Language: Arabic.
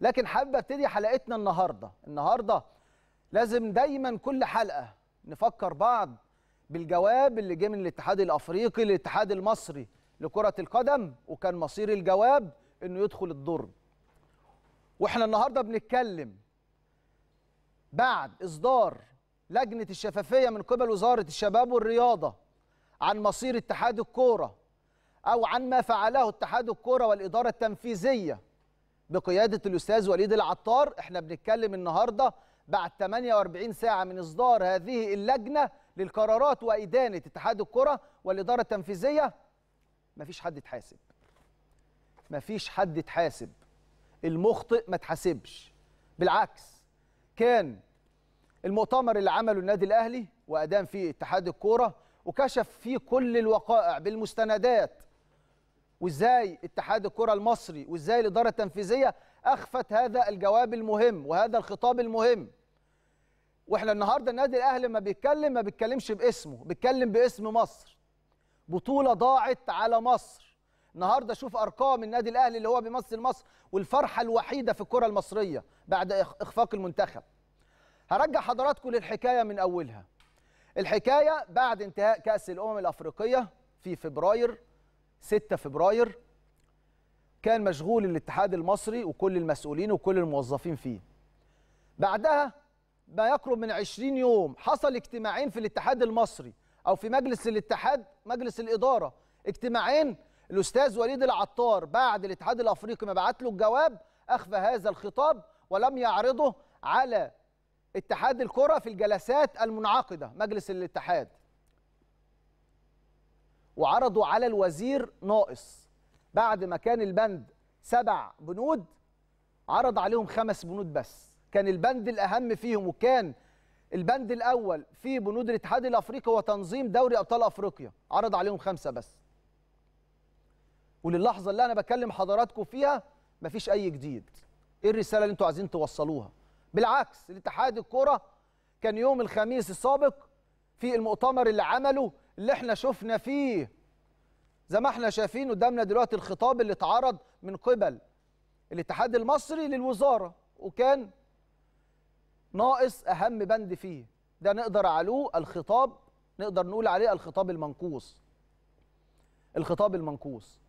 لكن حابب ابتدي حلقتنا النهارده النهارده لازم دايما كل حلقه نفكر بعض بالجواب اللي جه من الاتحاد الافريقي للاتحاد المصري لكره القدم وكان مصير الجواب انه يدخل الدور واحنا النهارده بنتكلم بعد اصدار لجنه الشفافيه من قبل وزاره الشباب والرياضه عن مصير اتحاد الكوره او عن ما فعله اتحاد الكوره والاداره التنفيذيه بقيادة الأستاذ وليد العطار احنا بنتكلم النهاردة بعد 48 ساعة من إصدار هذه اللجنة للقرارات وإدانة اتحاد الكرة والإدارة التنفيذية مفيش حد اتحاسب مفيش حد اتحاسب المخطئ ما اتحاسبش بالعكس كان المؤتمر اللي عمله النادي الأهلي وأدان فيه اتحاد الكرة وكشف فيه كل الوقائع بالمستندات وازاي اتحاد الكره المصري وازاي الاداره التنفيذيه اخفت هذا الجواب المهم وهذا الخطاب المهم واحنا النهارده النادي الاهلي ما بيتكلم ما بيتكلمش باسمه بيتكلم باسم مصر بطوله ضاعت على مصر النهارده شوف ارقام النادي الاهلي اللي هو بيمثل مصر والفرحه الوحيده في الكره المصريه بعد اخفاق المنتخب هرجع حضراتكم للحكايه من اولها الحكايه بعد انتهاء كاس الامم الافريقيه في فبراير 6 فبراير كان مشغول الاتحاد المصري وكل المسؤولين وكل الموظفين فيه بعدها ما يقرب من 20 يوم حصل اجتماعين في الاتحاد المصري او في مجلس الاتحاد مجلس الاداره اجتماعين الاستاذ وليد العطار بعد الاتحاد الافريقي ما بعت له الجواب اخفى هذا الخطاب ولم يعرضه على اتحاد الكره في الجلسات المنعقده مجلس الاتحاد وعرضوا على الوزير ناقص بعد ما كان البند سبع بنود عرض عليهم خمس بنود بس كان البند الأهم فيهم وكان البند الأول في بنود الاتحاد الأفريقي وتنظيم دوري أبطال أفريقيا عرض عليهم خمسة بس وللحظة اللي أنا بكلم حضراتكم فيها مفيش أي جديد إيه الرسالة اللي أنتوا عايزين توصلوها بالعكس الاتحاد الكرة كان يوم الخميس السابق في المؤتمر اللي عمله اللي احنا شفنا فيه زي ما احنا شايفين قدامنا دلوقتي الخطاب اللي اتعرض من قبل الاتحاد المصري للوزاره وكان ناقص اهم بند فيه ده نقدر علوه الخطاب نقدر نقول عليه الخطاب المنقوص الخطاب المنقوص